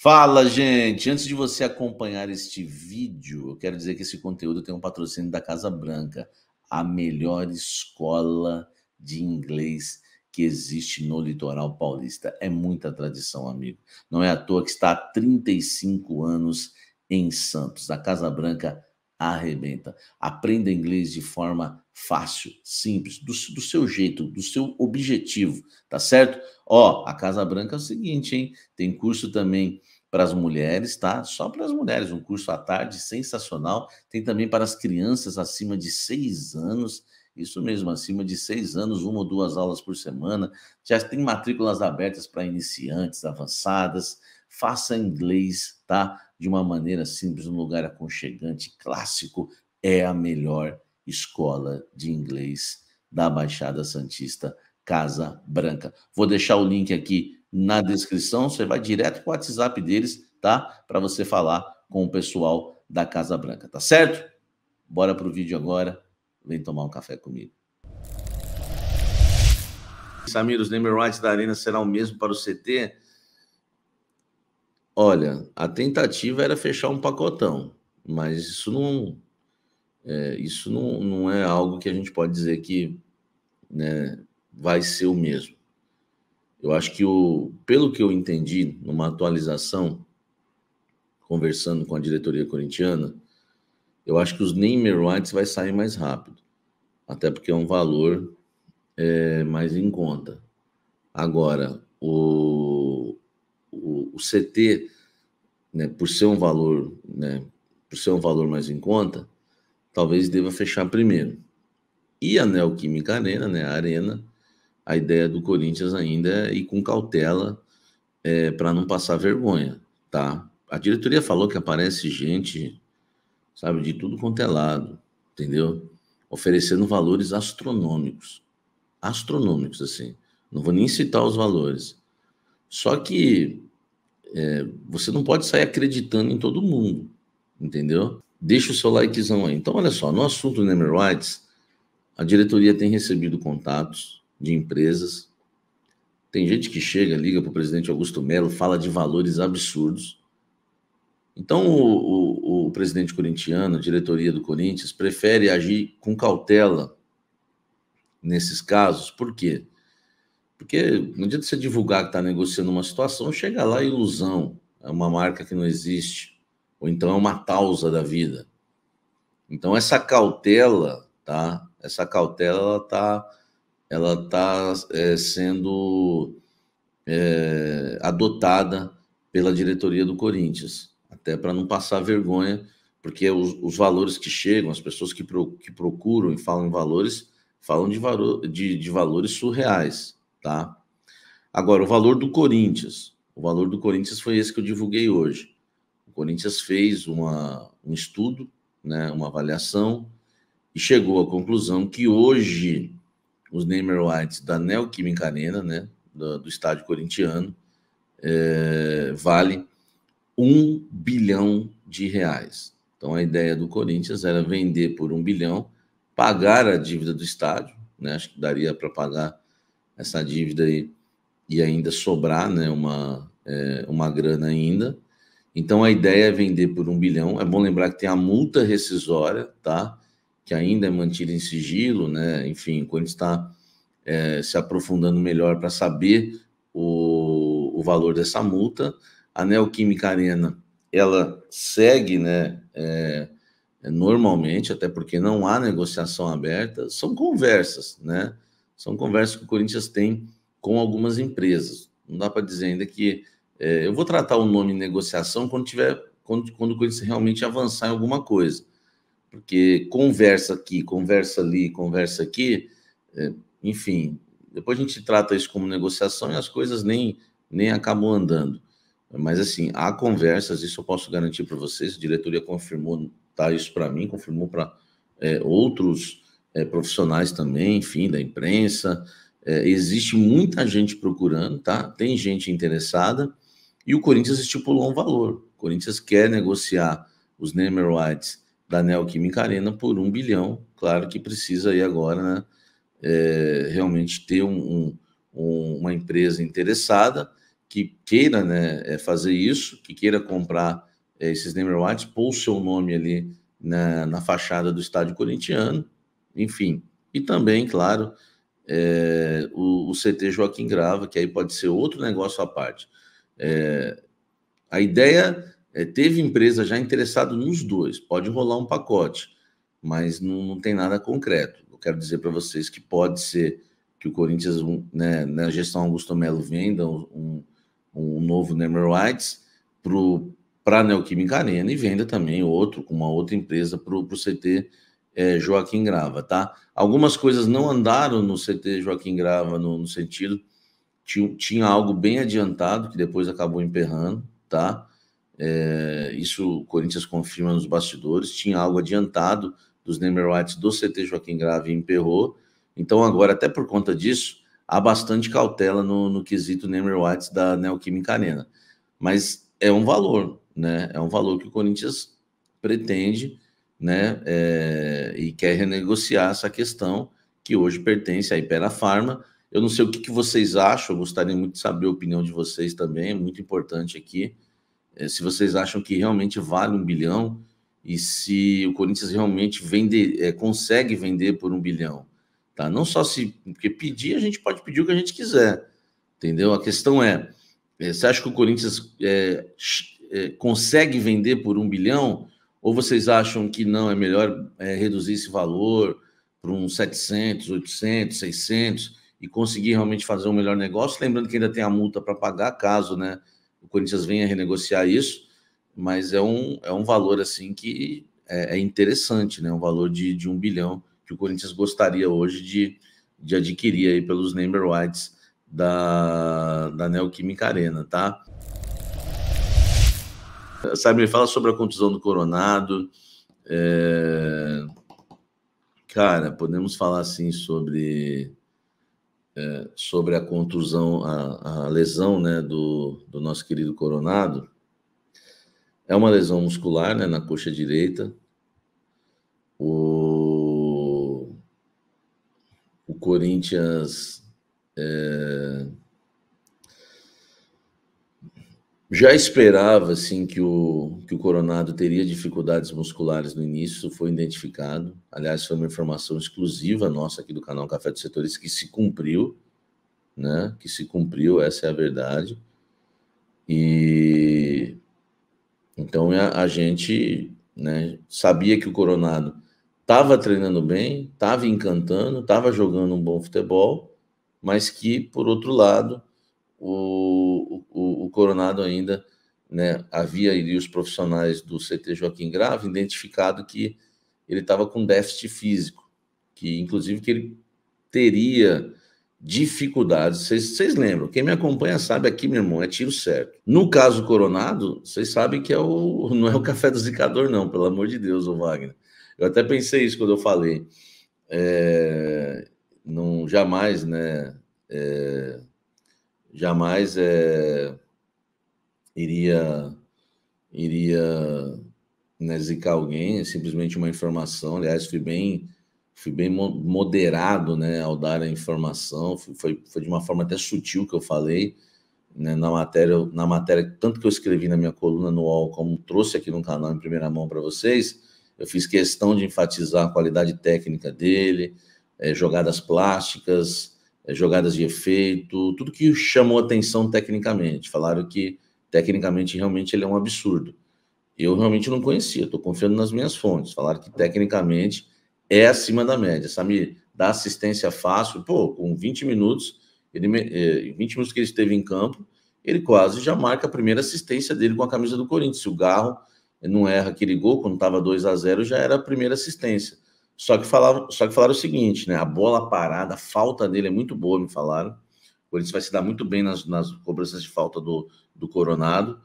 Fala, gente! Antes de você acompanhar este vídeo, eu quero dizer que esse conteúdo tem um patrocínio da Casa Branca, a melhor escola de inglês que existe no litoral paulista. É muita tradição, amigo. Não é à toa que está há 35 anos em Santos. A Casa Branca arrebenta. Aprenda inglês de forma fácil, simples, do, do, seu jeito, do seu objetivo, tá certo? Ó, a Casa Branca é o seguinte, hein? Tem curso também para as mulheres, tá? Só para as mulheres, um curso à tarde sensacional. Tem também para as crianças acima de seis anos. Isso mesmo, acima de seis anos, uma ou duas aulas por semana. Já tem matrículas abertas para iniciantes, avançadas. Faça inglês, tá? De uma maneira simples, um lugar aconchegante, clássico, é a melhor Escola de Inglês da Baixada Santista Casa Branca. Vou deixar o link aqui na descrição, você vai direto para o WhatsApp deles, tá? Para você falar com o pessoal da Casa Branca, tá certo? Bora pro vídeo agora. Vem tomar um café comigo. Samir, os name rights da Arena será o mesmo para o CT? Olha, a tentativa era fechar um pacotão, mas isso não é, isso não, não é algo que a gente pode dizer que né, vai ser o mesmo. Eu acho que, o, pelo que eu entendi, numa atualização, conversando com a diretoria corintiana, eu acho que os name rights vai sair mais rápido, até porque é um valor é, mais em conta. Agora, o, o, o CT, né, por ser um valor, né, por ser um valor mais em conta, talvez deva fechar primeiro. E a Neoquímica Arena, né, a Arena, a ideia do Corinthians ainda é ir com cautela é, para não passar vergonha, tá? A diretoria falou que aparece gente, sabe, de tudo quanto é lado, entendeu? Oferecendo valores astronômicos. Astronômicos, assim. Não vou nem citar os valores. Só que é, você não pode sair acreditando em todo mundo, entendeu? Deixa o seu likezão aí. Então, olha só, no assunto Name Rights, a diretoria tem recebido contatos de empresas. Tem gente que chega, liga para o presidente Augusto Melo, fala de valores absurdos. Então, o, o, o presidente corintiano, a diretoria do Corinthians, prefere agir com cautela nesses casos. Por quê? Porque não adianta você divulgar que está negociando uma situação, chega lá ilusão, é uma marca que não existe ou então é uma causa da vida. Então essa cautela, tá? Essa cautela ela tá, ela tá é, sendo é, adotada pela diretoria do Corinthians, até para não passar vergonha, porque os, os, valores que chegam, as pessoas que, pro, que procuram e falam em valores, falam de, valor de, de valores surreais, tá? Agora, o valor do Corinthians, o valor do Corinthians foi esse que eu divulguei hoje. Corinthians fez uma, um estudo, né, uma avaliação, e chegou à conclusão que hoje os Neymar White da Neoquímica Arena, né, do, do estádio corintiano, é, vale um bilhão de reais. Então a ideia do Corinthians era vender por um bilhão, pagar a dívida do estádio, né, acho que daria para pagar essa dívida aí, e ainda sobrar né, uma, é, uma grana ainda então a ideia é vender por um bilhão. É bom lembrar que tem a multa rescisória, tá? Que ainda é mantida em sigilo, né? Enfim, quando está é, se aprofundando melhor para saber o, o valor dessa multa. A Neoquímica Arena, ela segue, né? É, é, normalmente, até porque não há negociação aberta, são conversas, né? São conversas que o Corinthians tem com algumas empresas. Não dá para dizer ainda que é, eu vou tratar o nome negociação quando tiver, quando, quando realmente avançar em alguma coisa. Porque conversa aqui, conversa ali, conversa aqui, é, enfim, depois a gente trata isso como negociação e as coisas nem, nem acabam andando. Mas, assim, há conversas, isso eu posso garantir para vocês, a diretoria confirmou tá, isso para mim, confirmou para é, outros é, profissionais também, enfim, da imprensa. É, existe muita gente procurando, tá? Tem gente interessada. E o Corinthians estipulou um valor. O Corinthians quer negociar os Neymar Whites da Neoquímica Arena por um bilhão. Claro que precisa aí agora né, é, realmente ter um, um, uma empresa interessada que queira né, é, fazer isso, que queira comprar é, esses Neymar Whites, pôr o seu nome ali na, na fachada do estádio corintiano, enfim. E também, claro, é, o, o CT Joaquim Grava, que aí pode ser outro negócio à parte. É, a ideia é, teve empresa já interessada nos dois, pode rolar um pacote, mas não, não tem nada concreto. Eu quero dizer para vocês que pode ser que o Corinthians, né, na gestão Augusto Melo, venda um, um novo Nemer whites para a Neoquímica Arena e venda também outro, com uma outra empresa para o CT é, Joaquim Grava, tá? Algumas coisas não andaram no CT Joaquim Grava no, no sentido tinha, tinha algo bem adiantado que depois acabou emperrando, tá? É, isso o Corinthians confirma nos bastidores, tinha algo adiantado dos Neymar Whites do CT Joaquim Grave e emperrou. Então, agora, até por conta disso, há bastante cautela no, no quesito Neymar Whites da Neoquímica Arena. Mas é um valor, né? É um valor que o Corinthians pretende, né? É, e quer renegociar essa questão que hoje pertence à Ipera Farma, eu não sei o que, que vocês acham, eu gostaria muito de saber a opinião de vocês também, é muito importante aqui. É, se vocês acham que realmente vale um bilhão e se o Corinthians realmente vende, é, consegue vender por um bilhão. Tá? Não só se. Porque pedir, a gente pode pedir o que a gente quiser. Entendeu? A questão é: é você acha que o Corinthians é, é, consegue vender por um bilhão? Ou vocês acham que não, é melhor é, reduzir esse valor para uns 700, 800, 600? e conseguir realmente fazer um melhor negócio. Lembrando que ainda tem a multa para pagar, caso né, o Corinthians venha renegociar isso, mas é um, é um valor assim que é, é interessante, né? Um valor de, de um bilhão que o Corinthians gostaria hoje de, de adquirir aí pelos Neymar Whites da, da Neoquímica Arena, tá? Sabe, fala sobre a contusão do Coronado. É... Cara, podemos falar assim sobre é, sobre a contusão, a, a lesão né, do, do, nosso querido Coronado. É uma lesão muscular né, na coxa direita. O, o Corinthians é, Já esperava assim que o, que o Coronado teria dificuldades musculares no início, foi identificado. Aliás, foi uma informação exclusiva nossa aqui do canal Café dos Setores que se cumpriu, né? Que se cumpriu, essa é a verdade. E então a, a gente, né, sabia que o Coronado estava treinando bem, estava encantando, estava jogando um bom futebol, mas que por outro lado, o, Coronado ainda né, havia ali os profissionais do CT Joaquim Grave identificado que ele estava com déficit físico, que inclusive que ele teria dificuldades. Vocês lembram, quem me acompanha sabe aqui, meu irmão, é tiro certo. No caso Coronado, vocês sabem que é o, não é o café do zicador, não, pelo amor de Deus, O Wagner. Eu até pensei isso quando eu falei. É, não, jamais, né? É, jamais é iria iria né, zicar alguém, é simplesmente uma informação. Aliás, fui bem fui bem moderado né, ao dar a informação, foi, foi de uma forma até sutil que eu falei né, na matéria, na matéria, tanto que eu escrevi na minha coluna no UOL, como trouxe aqui no canal em primeira mão para vocês, eu fiz questão de enfatizar a qualidade técnica dele, é, jogadas plásticas, é, jogadas de efeito, tudo que chamou atenção tecnicamente. Falaram que Tecnicamente, realmente, ele é um absurdo. Eu realmente não conhecia, estou confiando nas minhas fontes. Falaram que tecnicamente é acima da média. Samir, dá assistência fácil, pô, com 20 minutos, ele, é, em 20 minutos que ele esteve em campo, ele quase já marca a primeira assistência dele com a camisa do Corinthians. Se o Garro não erra aquele gol, quando estava 2 a 0 já era a primeira assistência. Só que, falaram, só que falaram o seguinte, né? A bola parada, a falta dele é muito boa, me falaram. O Corinthians vai se dar muito bem nas, nas cobranças de falta do, do Coronado.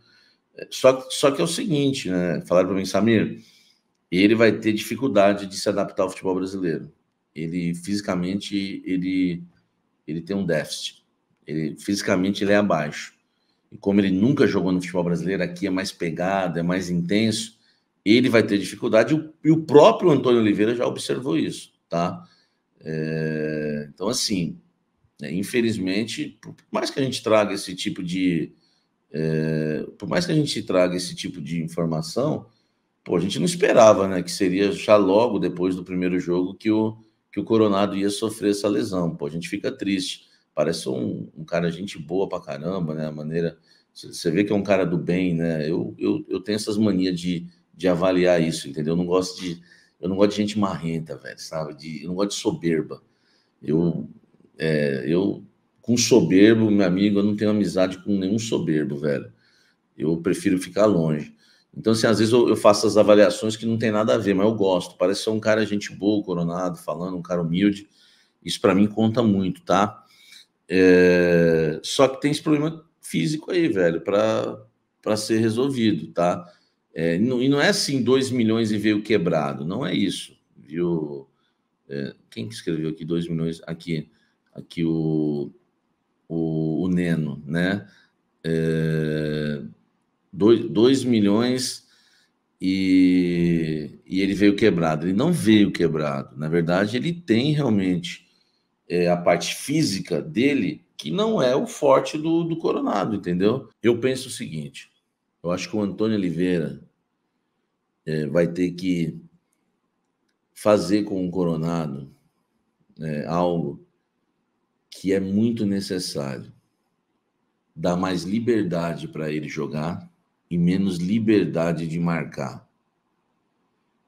É, só, só que é o seguinte, né? Falaram para mim, Samir, ele vai ter dificuldade de se adaptar ao futebol brasileiro. Ele fisicamente ele ele tem um déficit. Ele fisicamente ele é abaixo. E como ele nunca jogou no futebol brasileiro, aqui é mais pegado, é mais intenso, ele vai ter dificuldade. E o, e o próprio Antônio Oliveira já observou isso, tá? É, então assim, né, infelizmente, por mais que a gente traga esse tipo de é, por mais que a gente traga esse tipo de informação, pô, a gente não esperava, né, que seria já logo depois do primeiro jogo que o, que o Coronado ia sofrer essa lesão. Pô, a gente fica triste. Parece um, um cara gente boa pra caramba, né? A maneira. Você vê que é um cara do bem, né? Eu, eu, eu tenho essas manias de, de avaliar isso, entendeu? Eu não gosto de. Eu não gosto de gente marrenta, velho, sabe? De, eu não gosto de soberba. Eu, é, eu com soberbo, meu amigo, eu não tenho amizade com nenhum soberbo, velho. Eu prefiro ficar longe. Então, assim, às vezes eu, eu faço as avaliações que não tem nada a ver, mas eu gosto. Parece ser um cara gente boa, coronado, falando, um cara humilde. Isso para mim conta muito, tá? É... Só que tem esse problema físico aí, velho, para ser resolvido, tá? É, não, e não é assim, 2 milhões e veio quebrado, não é isso, viu? É, quem que escreveu aqui 2 milhões? Aqui, aqui o o, o Neno, né? É, 2 milhões e, e, ele veio quebrado. Ele não veio quebrado. Na verdade, ele tem realmente é, a parte física dele que não é o forte do, do Coronado, entendeu? Eu penso o seguinte: eu acho que o Antônio Oliveira é, vai ter que fazer com o Coronado é, algo que é muito necessário dar mais liberdade para ele jogar e menos liberdade de marcar.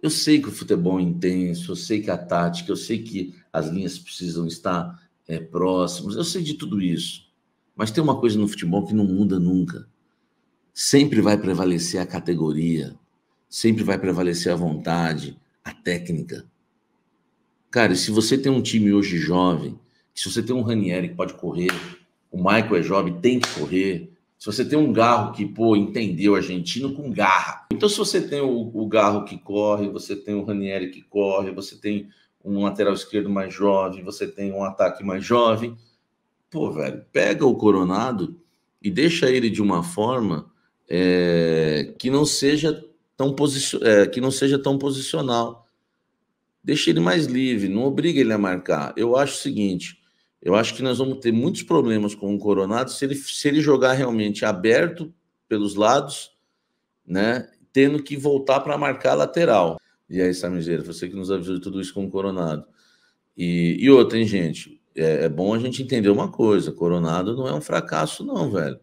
Eu sei que o futebol é intenso, eu sei que a tática, eu sei que as linhas precisam estar é, próximas, eu sei de tudo isso. Mas tem uma coisa no futebol que não muda nunca. Sempre vai prevalecer a categoria, sempre vai prevalecer a vontade, a técnica. Cara, se você tem um time hoje jovem se você tem um Ranieri que pode correr, o Michael é jovem, tem que correr. Se você tem um Garro que, pô, entendeu argentino com garra. Então, se você tem o, o Garro que corre, você tem o Ranieri que corre, você tem um lateral esquerdo mais jovem, você tem um ataque mais jovem. Pô, velho, pega o Coronado e deixa ele de uma forma é, que não seja tão É, que não seja tão posicional. Deixa ele mais livre, não obriga ele a marcar. Eu acho o seguinte: eu acho que nós vamos ter muitos problemas com o Coronado se ele, se ele jogar realmente aberto pelos lados, né? Tendo que voltar para marcar a lateral. E aí, Samizeira, você que nos avisou de tudo isso com o Coronado. E, e outra, hein, gente? É, é, bom a gente entender uma coisa: Coronado não é um fracasso, não, velho.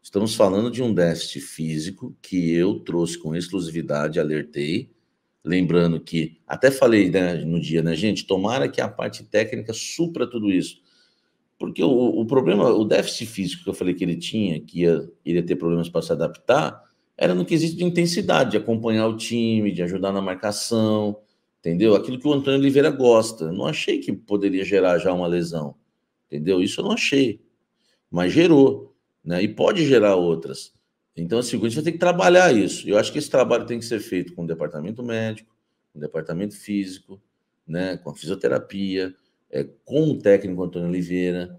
Estamos falando de um déficit físico que eu trouxe com exclusividade, alertei. Lembrando que, até falei né, no dia, né, gente? Tomara que a parte técnica supra tudo isso. Porque o, o, problema, o déficit físico que eu falei que ele tinha, que ia, ia ter problemas para se adaptar, era no quesito de intensidade, de acompanhar o time, de ajudar na marcação, entendeu? Aquilo que o Antônio Oliveira gosta. não achei que poderia gerar já uma lesão, entendeu? Isso eu não achei, mas gerou, né? E pode gerar outras. Então, assim, segunda Corinthians vai ter que trabalhar isso. Eu acho que esse trabalho tem que ser feito com o departamento médico, com o departamento físico, né? Com a fisioterapia, é, com o técnico Antônio Oliveira,